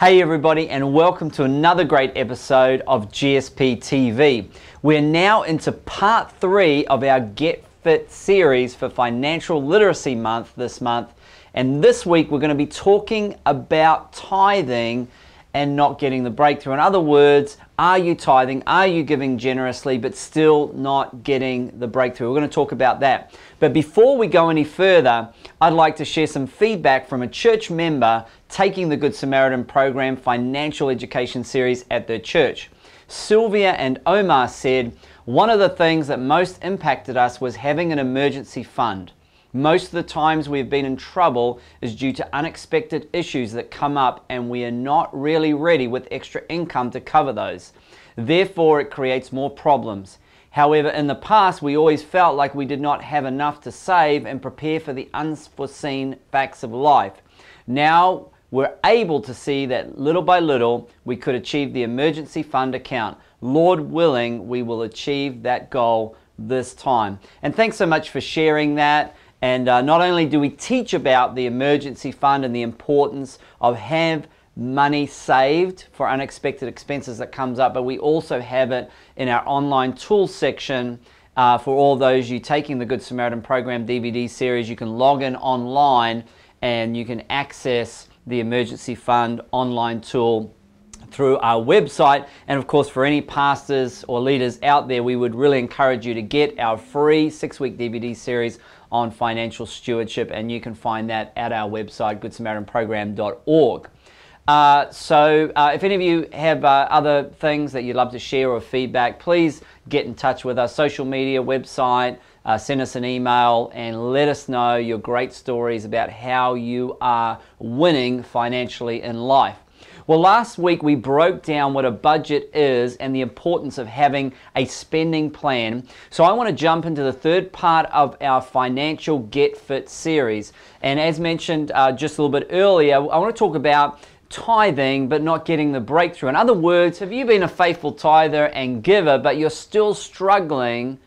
Hey, everybody, and welcome to another great episode of GSP TV. We're now into part three of our Get Fit series for Financial Literacy Month this month. And this week, we're going to be talking about tithing and not getting the breakthrough. In other words, are you tithing? Are you giving generously, but still not getting the breakthrough? We're going to talk about that. But before we go any further, I'd like to share some feedback from a church member taking the Good Samaritan program financial education series at their church. Sylvia and Omar said, One of the things that most impacted us was having an emergency fund. Most of the times we've been in trouble is due to unexpected issues that come up, and we are not really ready with extra income to cover those. Therefore, it creates more problems. However, in the past, we always felt like we did not have enough to save and prepare for the unforeseen facts of life. Now, we're able to see that little by little we could achieve the emergency fund account. Lord willing, we will achieve that goal this time. And thanks so much for sharing that. And uh, not only do we teach about the emergency fund and the importance of have money saved for unexpected expenses that comes up, but we also have it in our online tools section uh, for all those you taking the Good Samaritan program DVD series. You can log in online and you can access the emergency fund online tool through our website. And of course, for any pastors or leaders out there, we would really encourage you to get our free six week DVD series on financial stewardship. And you can find that at our website, goodsamaritanprogram.org. Uh, so uh, if any of you have uh, other things that you'd love to share or feedback, please get in touch with us, social media, website, uh, send us an email and let us know your great stories about how you are winning financially in life. Well, last week we broke down what a budget is and the importance of having a spending plan. So I want to jump into the third part of our financial get fit series. And as mentioned uh, just a little bit earlier, I want to talk about tithing but not getting the breakthrough? In other words, have you been a faithful tither and giver but you're still struggling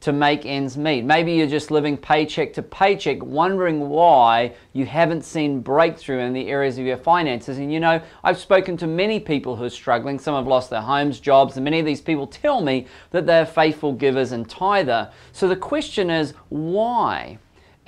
to make ends meet? Maybe you're just living paycheck to paycheck, wondering why you haven't seen breakthrough in the areas of your finances. And you know, I've spoken to many people who are struggling. Some have lost their homes, jobs, and many of these people tell me that they're faithful givers and tither. So the question is, why?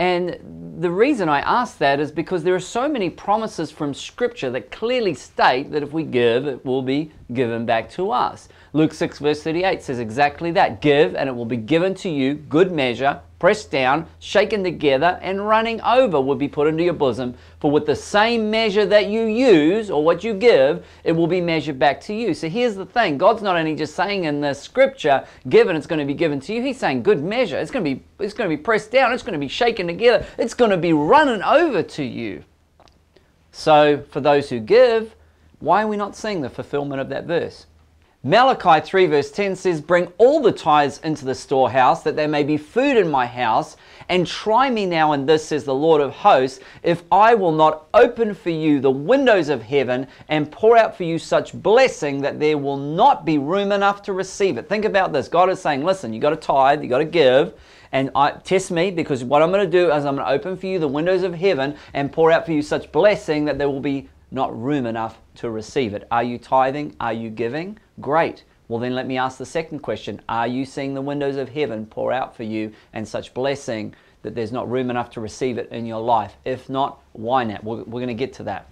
And the reason I ask that is because there are so many promises from Scripture that clearly state that if we give, it will be given back to us. Luke 6, verse 38 says exactly that Give, and it will be given to you, good measure, pressed down, shaken together, and running over will be put into your bosom. For with the same measure that you use or what you give, it will be measured back to you. So here's the thing God's not only just saying in the scripture, given it's going to be given to you, He's saying good measure. It's going to be, it's going to be pressed down, it's going to be shaken together, it's going to be running over to you. So for those who give, why are we not seeing the fulfillment of that verse? Malachi 3 verse 10 says, Bring all the tithes into the storehouse, that there may be food in my house, and try me now in this, says the Lord of hosts, if I will not open for you the windows of heaven and pour out for you such blessing that there will not be room enough to receive it. Think about this. God is saying, Listen, you got to tithe, you got to give, and I, test me because what I'm going to do is I'm going to open for you the windows of heaven and pour out for you such blessing that there will be not room enough to receive it. Are you tithing? Are you giving? Great. Well, then let me ask the second question Are you seeing the windows of heaven pour out for you and such blessing that there's not room enough to receive it in your life? If not, why not? We're, we're going to get to that.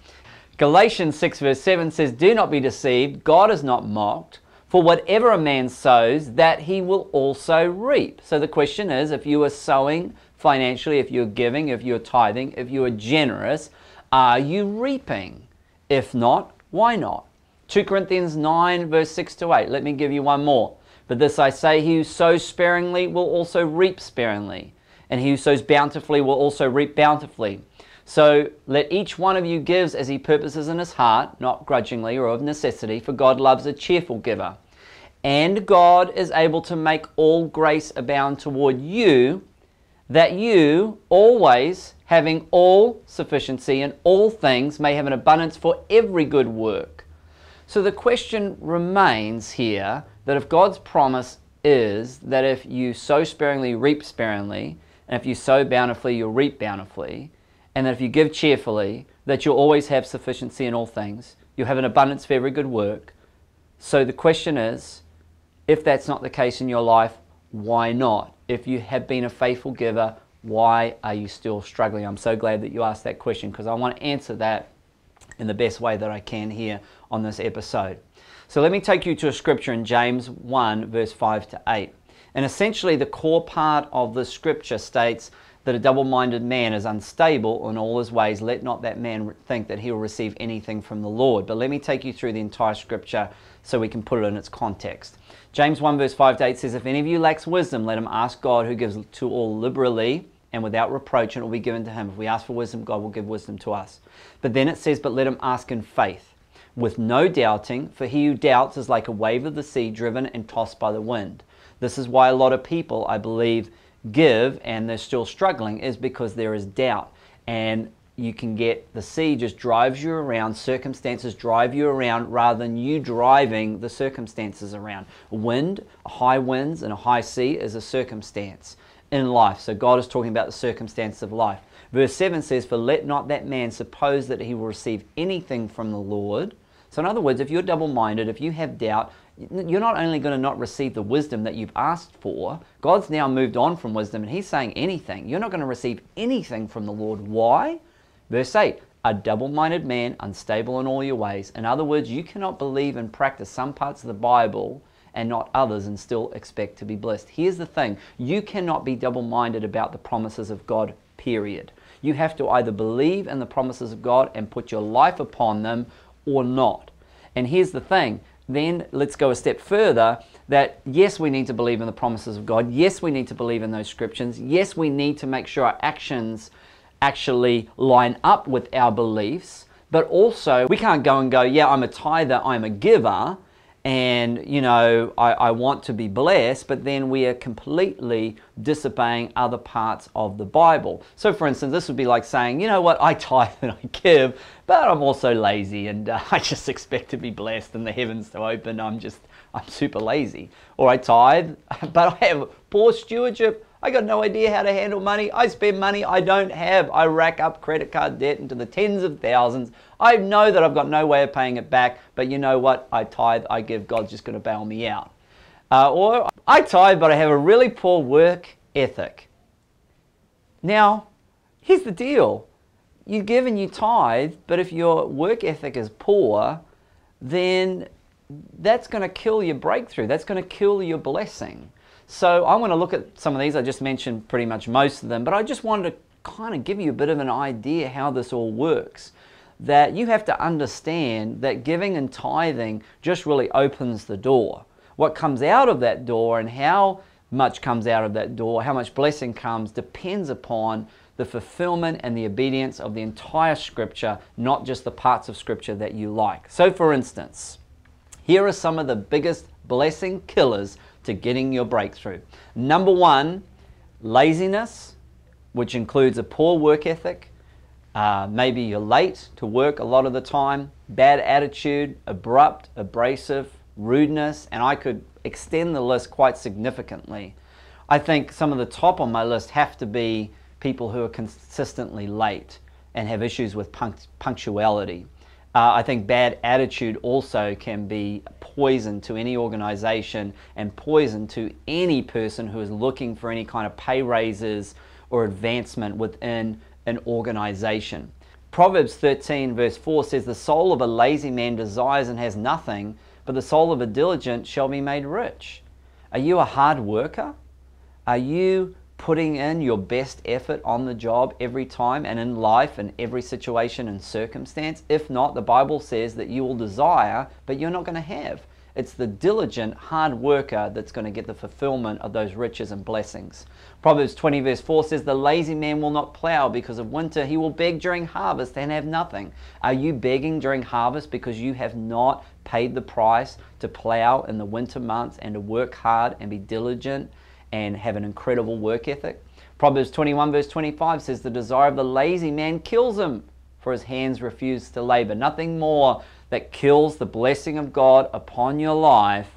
Galatians 6, verse 7 says, Do not be deceived, God is not mocked. For whatever a man sows, that he will also reap. So the question is if you are sowing financially, if you're giving, if you're tithing, if you are generous, are you reaping? If not, why not? 2 Corinthians 9, verse 6 to 8. Let me give you one more. But this I say, he who sows sparingly will also reap sparingly, and he who sows bountifully will also reap bountifully. So let each one of you give as he purposes in his heart, not grudgingly or of necessity, for God loves a cheerful giver. And God is able to make all grace abound toward you, that you always having all sufficiency in all things may have an abundance for every good work. So the question remains here that if God's promise is that if you sow sparingly, reap sparingly, and if you sow bountifully, you'll reap bountifully, and that if you give cheerfully, that you'll always have sufficiency in all things, you'll have an abundance for every good work. So the question is, if that's not the case in your life, why not? if you have been a faithful giver, why are you still struggling? I'm so glad that you asked that question because I want to answer that in the best way that I can here on this episode. So let me take you to a scripture in James 1, verse 5 to 8. And essentially, the core part of the scripture states that a double minded man is unstable in all his ways. Let not that man think that he will receive anything from the Lord. But let me take you through the entire scripture so we can put it in its context. James 1, verse 5 to 8 says, If any of you lacks wisdom, let him ask God, who gives to all liberally and without reproach, and it will be given to him. If we ask for wisdom, God will give wisdom to us. But then it says, But let him ask in faith, with no doubting, for he who doubts is like a wave of the sea driven and tossed by the wind. This is why a lot of people, I believe, give and they're still struggling is because there is doubt. And you can get the sea just drives you around, circumstances drive you around rather than you driving the circumstances around. Wind, high winds, and a high sea is a circumstance in life. So God is talking about the circumstance of life. Verse 7 says, For let not that man suppose that he will receive anything from the Lord. So, in other words, if you're double minded, if you have doubt, you're not only going to not receive the wisdom that you've asked for, God's now moved on from wisdom and He's saying anything. You're not going to receive anything from the Lord. Why? Verse 8 A double minded man, unstable in all your ways. In other words, you cannot believe and practice some parts of the Bible and not others and still expect to be blessed. Here's the thing you cannot be double minded about the promises of God, period. You have to either believe in the promises of God and put your life upon them or not. And here's the thing then let's go a step further that yes, we need to believe in the promises of God. Yes, we need to believe in those scriptures. Yes, we need to make sure our actions actually line up with our beliefs. But also, we can't go and go, yeah, I'm a tither, I'm a giver, and you know I, I, want to be blessed but then we are completely disobeying other parts of the bible so for instance this would be like saying you know what i tithe and i give but i'm also lazy and uh, i just expect to be blessed and the heavens to open i'm just i'm super lazy or i tithe but i have poor stewardship I got no idea how to handle money. I spend money I don't have. I rack up credit card debt into the tens of thousands. I know that I've got no way of paying it back, but you know what? I tithe, I give, God's just going to bail me out. Uh, or I tithe, but I have a really poor work ethic. Now, here's the deal you give and you tithe, but if your work ethic is poor, then that's going to kill your breakthrough, that's going to kill your blessing. So I want to look at some of these. I just mentioned pretty much most of them, but I just wanted to kind of give you a bit of an idea how this all works. That you have to understand that giving and tithing just really opens the door. What comes out of that door and how much comes out of that door, how much blessing comes, depends upon the fulfillment and the obedience of the entire scripture, not just the parts of scripture that you like. So, for instance, here are some of the biggest blessing killers to getting your breakthrough. Number one, laziness, which includes a poor work ethic. Uh, maybe you're late to work a lot of the time, bad attitude, abrupt, abrasive, rudeness, and I could extend the list quite significantly. I think some of the top on my list have to be people who are consistently late and have issues with punct- punctuality. Uh, I think bad attitude also can be poison to any organization and poison to any person who is looking for any kind of pay raises or advancement within an organization. Proverbs 13, verse 4 says, The soul of a lazy man desires and has nothing, but the soul of a diligent shall be made rich. Are you a hard worker? Are you putting in your best effort on the job every time and in life and every situation and circumstance. If not, the Bible says that you will desire, but you're not going to have. It's the diligent, hard worker that's going to get the fulfillment of those riches and blessings. Proverbs 20, verse 4 says, The lazy man will not plow because of winter. He will beg during harvest and have nothing. Are you begging during harvest because you have not paid the price to plow in the winter months and to work hard and be diligent? and have an incredible work ethic. Proverbs 21, verse 25 says, The desire of the lazy man kills him, for his hands refuse to labor. Nothing more that kills the blessing of God upon your life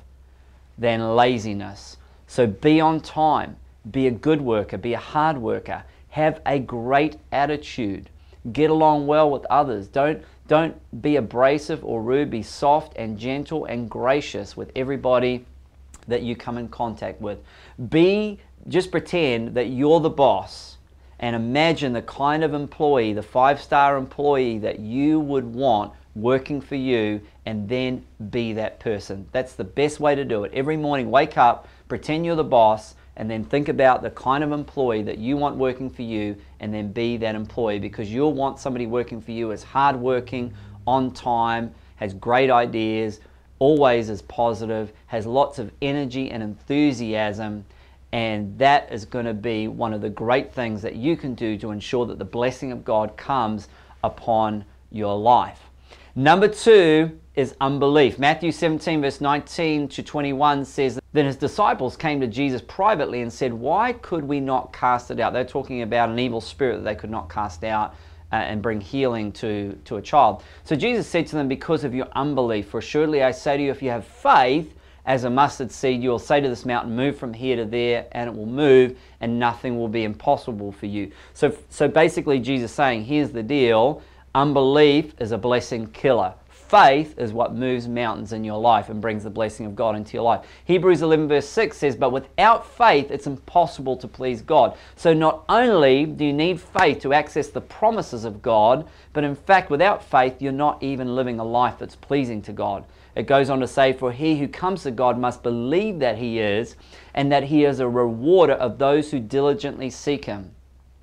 than laziness. So be on time, be a good worker, be a hard worker, have a great attitude, get along well with others. Don't, don't be abrasive or rude, be soft and gentle and gracious with everybody that you come in contact with. Be, just pretend that you're the boss and imagine the kind of employee, the five star employee that you would want working for you, and then be that person. That's the best way to do it. Every morning, wake up, pretend you're the boss, and then think about the kind of employee that you want working for you, and then be that employee because you'll want somebody working for you as hardworking, on time, has great ideas, always is positive, has lots of energy and enthusiasm, and that is going to be one of the great things that you can do to ensure that the blessing of God comes upon your life. Number two is unbelief. Matthew 17, verse 19 to 21 says, Then his disciples came to Jesus privately and said, Why could we not cast it out? They're talking about an evil spirit that they could not cast out. Uh, and bring healing to, to a child. So Jesus said to them, Because of your unbelief, for surely I say to you, if you have faith as a mustard seed, you will say to this mountain, Move from here to there, and it will move, and nothing will be impossible for you. So, so basically, Jesus saying, Here's the deal unbelief is a blessing killer faith is what moves mountains in your life and brings the blessing of God into your life. Hebrews 11, verse 6 says, But without faith, it's impossible to please God. So not only do you need faith to access the promises of God, but in fact, without faith, you're not even living a life that's pleasing to God. It goes on to say, For he who comes to God must believe that he is, and that he is a rewarder of those who diligently seek him.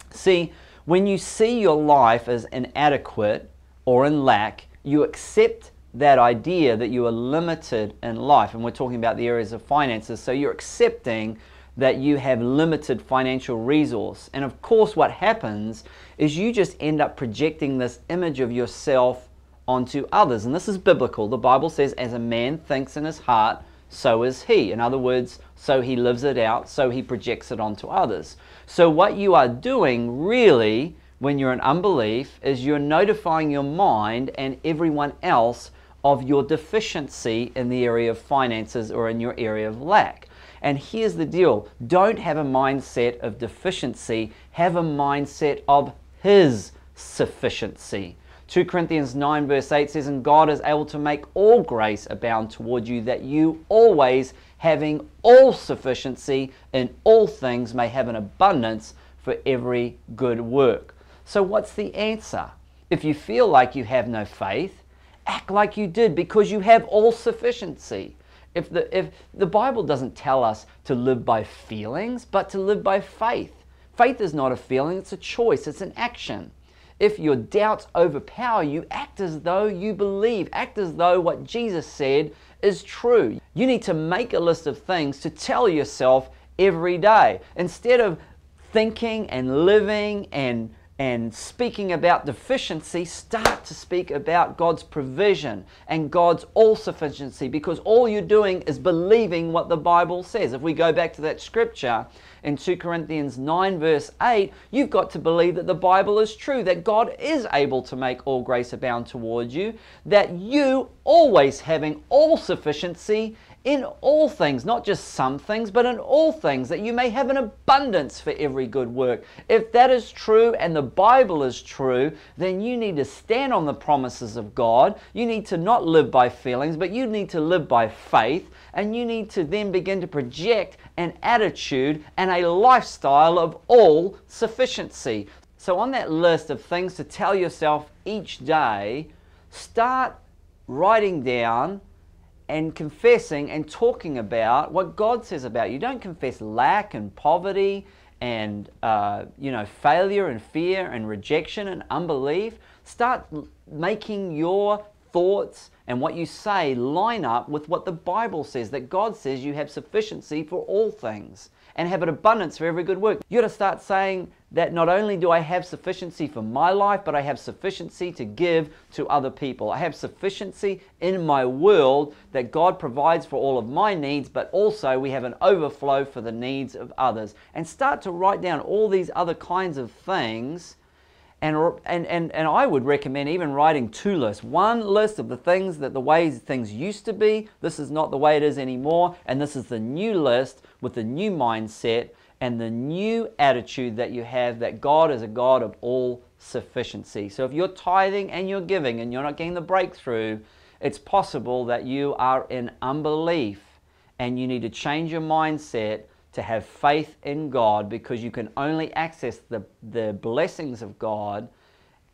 See, when you see your life as inadequate or in lack, you accept that idea that you are limited in life. And we're talking about the areas of finances. So you're accepting that you have limited financial resource. And of course, what happens is you just end up projecting this image of yourself onto others. And this is biblical. The Bible says, as a man thinks in his heart, so is he. In other words, so he lives it out, so he projects it onto others. So, what you are doing really when you're in unbelief is you're notifying your mind and everyone else of your deficiency in the area of finances or in your area of lack. And here's the deal don't have a mindset of deficiency, have a mindset of His sufficiency. 2 Corinthians 9, verse 8 says, And God is able to make all grace abound toward you, that you always, having all sufficiency in all things, may have an abundance for every good work. So, what's the answer? If you feel like you have no faith, act like you did because you have all sufficiency. If the, if the Bible doesn't tell us to live by feelings, but to live by faith. Faith is not a feeling, it's a choice, it's an action. If your doubts overpower you, act as though you believe. Act as though what Jesus said is true. You need to make a list of things to tell yourself every day. Instead of thinking and living and and speaking about deficiency, start to speak about God's provision and God's all sufficiency because all you're doing is believing what the Bible says. If we go back to that scripture in 2 Corinthians 9, verse 8, you've got to believe that the Bible is true, that God is able to make all grace abound towards you, that you always having all sufficiency in all things, not just some things, but in all things, that you may have an abundance for every good work. If that is true and the Bible is true, then you need to stand on the promises of God. You need to not live by feelings, but you need to live by faith. And you need to then begin to project an attitude and a lifestyle of all sufficiency. So, on that list of things to tell yourself each day, start writing down and confessing and talking about what God says about you. Don't confess lack and poverty and uh, you know failure and fear and rejection and unbelief. Start making your thoughts and what you say line up with what the Bible says that God says you have sufficiency for all things and have an abundance for every good work. You gotta start saying that not only do I have sufficiency for my life, but I have sufficiency to give to other people. I have sufficiency in my world that God provides for all of my needs, but also we have an overflow for the needs of others. And start to write down all these other kinds of things and, and, and, and I would recommend even writing two lists. One list of the things that the way things used to be, this is not the way it is anymore, and this is the new list with the new mindset and the new attitude that you have that God is a God of all sufficiency. So if you're tithing and you're giving and you're not getting the breakthrough, it's possible that you are in unbelief and you need to change your mindset to have faith in God because you can only access the, the blessings of God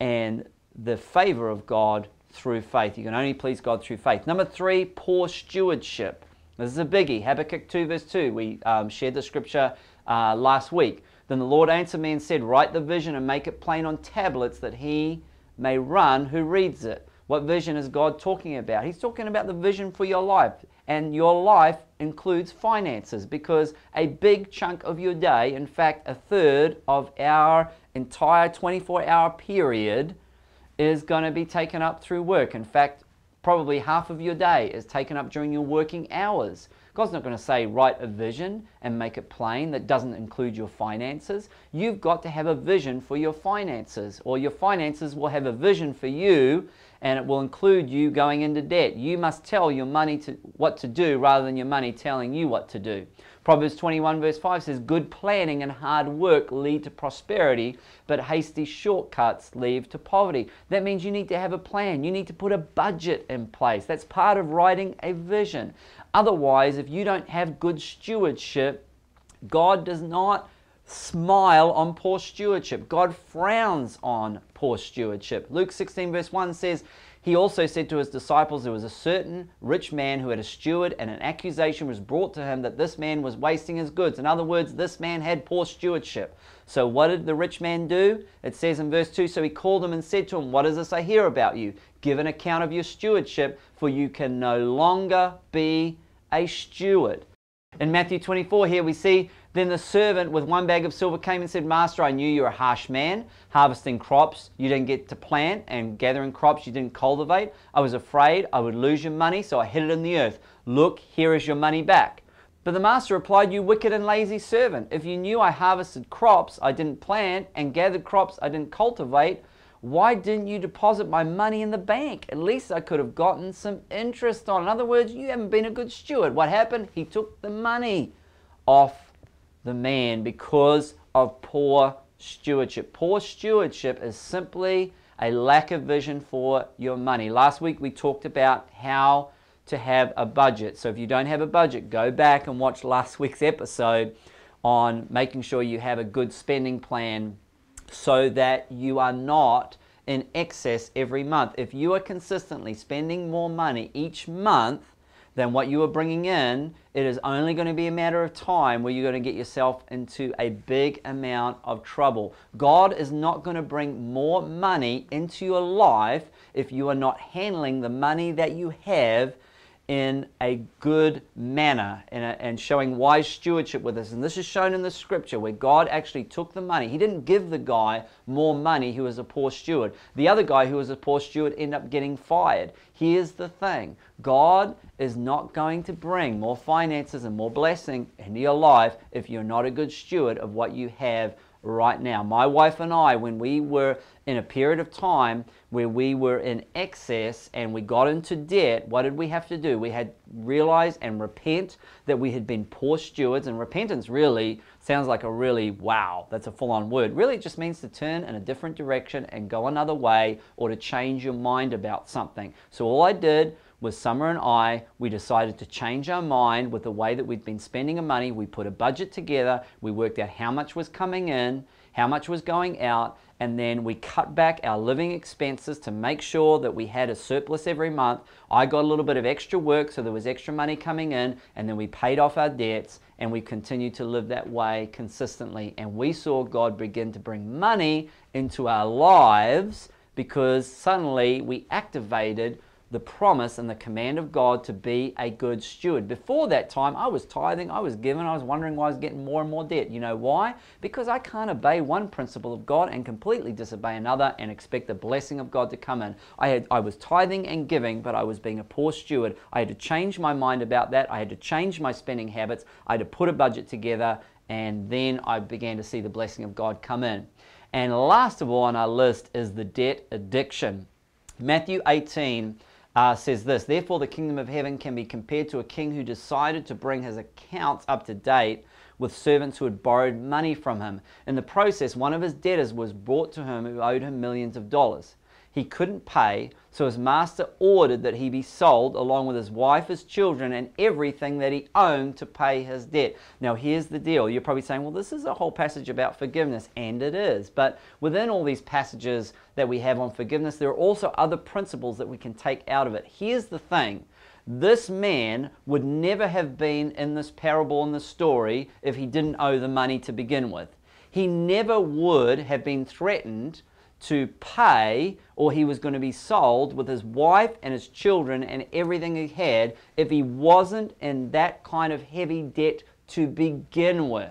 and the favor of God through faith. You can only please God through faith. Number three, poor stewardship. This is a biggie. Habakkuk 2, verse 2. We um, shared the scripture uh, last week. Then the Lord answered me and said, Write the vision and make it plain on tablets that he may run who reads it. What vision is God talking about? He's talking about the vision for your life. And your life includes finances because a big chunk of your day, in fact, a third of our entire 24 hour period, is going to be taken up through work. In fact, probably half of your day is taken up during your working hours. God's not going to say, write a vision and make it plain that doesn't include your finances. You've got to have a vision for your finances, or your finances will have a vision for you and it will include you going into debt. You must tell your money to, what to do rather than your money telling you what to do. Proverbs 21 verse 5 says, Good planning and hard work lead to prosperity, but hasty shortcuts lead to poverty. That means you need to have a plan. You need to put a budget in place. That's part of writing a vision. Otherwise, if you don't have good stewardship, God does not smile on poor stewardship. God frowns on poor stewardship. Luke 16, verse 1 says, He also said to his disciples, There was a certain rich man who had a steward, and an accusation was brought to him that this man was wasting his goods. In other words, this man had poor stewardship. So what did the rich man do? It says in verse 2 So he called him and said to him, What is this I hear about you? Give an account of your stewardship, for you can no longer be a steward. In Matthew 24, here we see then the servant with one bag of silver came and said, Master, I knew you're a harsh man, harvesting crops you didn't get to plant and gathering crops you didn't cultivate. I was afraid I would lose your money, so I hid it in the earth. Look, here is your money back. But the master replied, You wicked and lazy servant, if you knew I harvested crops I didn't plant and gathered crops I didn't cultivate, why didn't you deposit my money in the bank? At least I could have gotten some interest on. In other words, you haven't been a good steward. What happened? He took the money off the man because of poor stewardship. Poor stewardship is simply a lack of vision for your money. Last week we talked about how to have a budget. So if you don't have a budget, go back and watch last week's episode on making sure you have a good spending plan so that you are not in excess every month. If you are consistently spending more money each month then what you are bringing in, it is only going to be a matter of time where you're going to get yourself into a big amount of trouble. God is not going to bring more money into your life if you are not handling the money that you have in a good manner and, and showing wise stewardship with us. And this is shown in the scripture where God actually took the money. He didn't give the guy more money who was a poor steward. The other guy who was a poor steward ended up getting fired. Here's the thing God is not going to bring more finances and more blessing into your life if you're not a good steward of what you have right now. My wife and I, when we were in a period of time where we were in excess and we got into debt, what did we have to do? We had realized and repent that we had been poor stewards. And repentance really sounds like a really wow, that's a full on word. Really, it just means to turn in a different direction and go another way or to change your mind about something. So, all I did was Summer and I, we decided to change our mind with the way that we'd been spending our money. We put a budget together, we worked out how much was coming in, how much was going out, and then we cut back our living expenses to make sure that we had a surplus every month. I got a little bit of extra work, so there was extra money coming in, and then we paid off our debts and we continued to live that way consistently. And we saw God begin to bring money into our lives because suddenly we activated the promise and the command of God to be a good steward. Before that time, I was tithing, I was giving, I was wondering why I was getting more and more debt. You know why? Because I can't obey one principle of God and completely disobey another and expect the blessing of God to come in. I had I was tithing and giving, but I was being a poor steward. I had to change my mind about that. I had to change my spending habits. I had to put a budget together and then I began to see the blessing of God come in. And last of all on our list is the debt addiction. Matthew 18 uh, says this Therefore, the kingdom of heaven can be compared to a king who decided to bring his accounts up to date with servants who had borrowed money from him. In the process, one of his debtors was brought to him who owed him millions of dollars he couldn't pay, so his master ordered that he be sold along with his wife, his children, and everything that he owned to pay his debt. Now, here's the deal. You're probably saying, well, this is a whole passage about forgiveness, and it is. But within all these passages that we have on forgiveness, there are also other principles that we can take out of it. Here's the thing this man would never have been in this parable in this story if he didn't owe the money to begin with. He never would have been threatened to pay or he was going to be sold with his wife and his children and everything he had if he wasn't in that kind of heavy debt to begin with.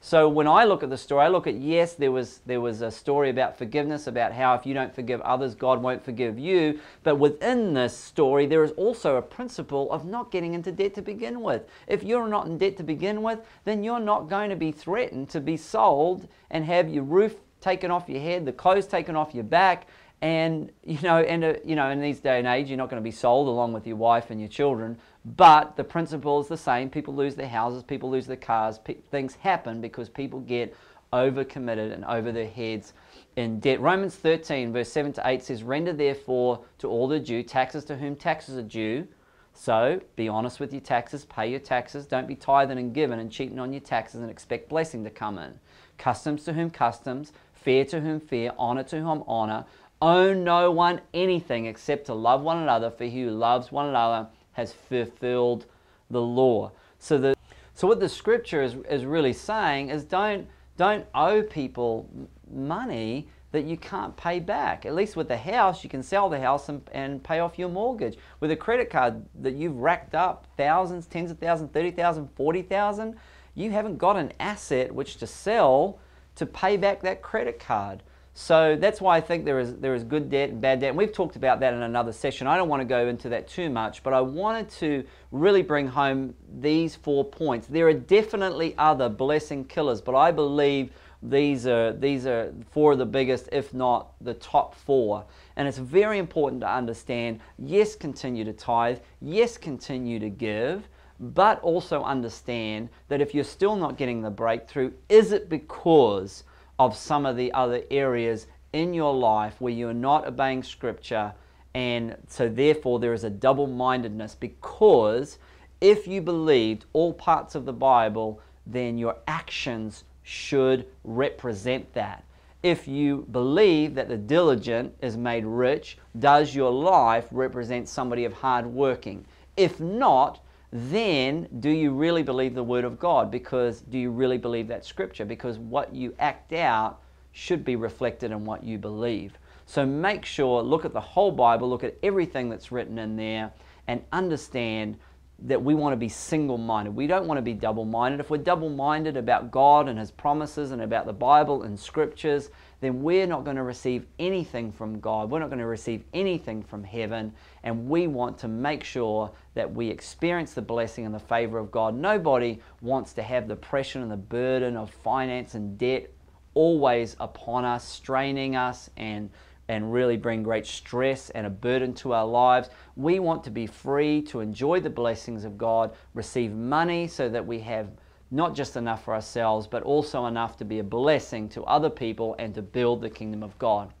So when I look at the story, I look at yes, there was there was a story about forgiveness, about how if you don't forgive others, God won't forgive you. But within this story, there is also a principle of not getting into debt to begin with. If you're not in debt to begin with, then you're not going to be threatened to be sold and have your roof taken off your head, the clothes taken off your back, and you know, and uh, you know, in these day and age, you're not going to be sold along with your wife and your children. But the principle is the same. People lose their houses, people lose their cars. Pe- things happen because people get overcommitted and over their heads in debt. Romans 13, verse 7 to 8 says, Render therefore to all the due taxes to whom taxes are due. So be honest with your taxes, pay your taxes, don't be tithing and giving and cheating on your taxes and expect blessing to come in. Customs to whom customs, Fear to whom fear, honor to whom honor. Own no one anything except to love one another, for he who loves one another has fulfilled the law. So, the, so what the scripture is, is really saying is don't, don't owe people money that you can't pay back. At least with the house, you can sell the house and, and pay off your mortgage. With a credit card that you've racked up thousands, tens of thousands, thousand, forty thousand, you haven't got an asset which to sell to pay back that credit card. So that's why I think there is, there is good debt and bad debt. And we've talked about that in another session. I don't want to go into that too much, but I wanted to really bring home these four points. There are definitely other blessing killers, but I believe these are, these are four of the biggest, if not the top four. And it's very important to understand yes, continue to tithe, yes, continue to give, but also understand that if you're still not getting the breakthrough, is it because of some of the other areas in your life where you're not obeying scripture? And so, therefore, there is a double mindedness because if you believed all parts of the Bible, then your actions should represent that. If you believe that the diligent is made rich, does your life represent somebody of hard working? If not, then do you really believe the word of God? Because do you really believe that scripture? Because what you act out should be reflected in what you believe. So make sure, look at the whole Bible, look at everything that's written in there, and understand that we want to be single minded. We don't want to be double minded. If we're double minded about God and His promises and about the Bible and scriptures, then we're not going to receive anything from God. We're not going to receive anything from heaven. And we want to make sure that we experience the blessing and the favor of God. Nobody wants to have the pressure and the burden of finance and debt always upon us, straining us and and really bring great stress and a burden to our lives. We want to be free to enjoy the blessings of God, receive money so that we have not just enough for ourselves, but also enough to be a blessing to other people and to build the kingdom of God.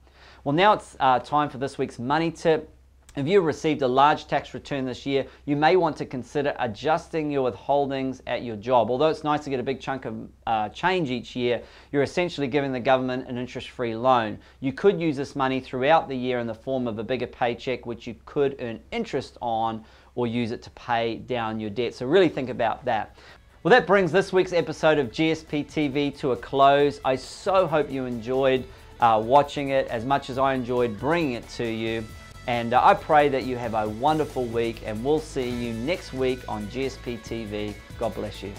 Well, now it's uh, time for this week's money tip. If you received a large tax return this year, you may want to consider adjusting your withholdings at your job. Although it's nice to get a big chunk of uh, change each year, you're essentially giving the government an interest free loan. You could use this money throughout the year in the form of a bigger paycheck, which you could earn interest on or use it to pay down your debt. So really think about that. Well, that brings this week's episode of GSP TV to a close. I so hope you enjoyed uh, watching it as much as I enjoyed bringing it to you. And uh, I pray that you have a wonderful week, and we'll see you next week on GSP TV. God bless you.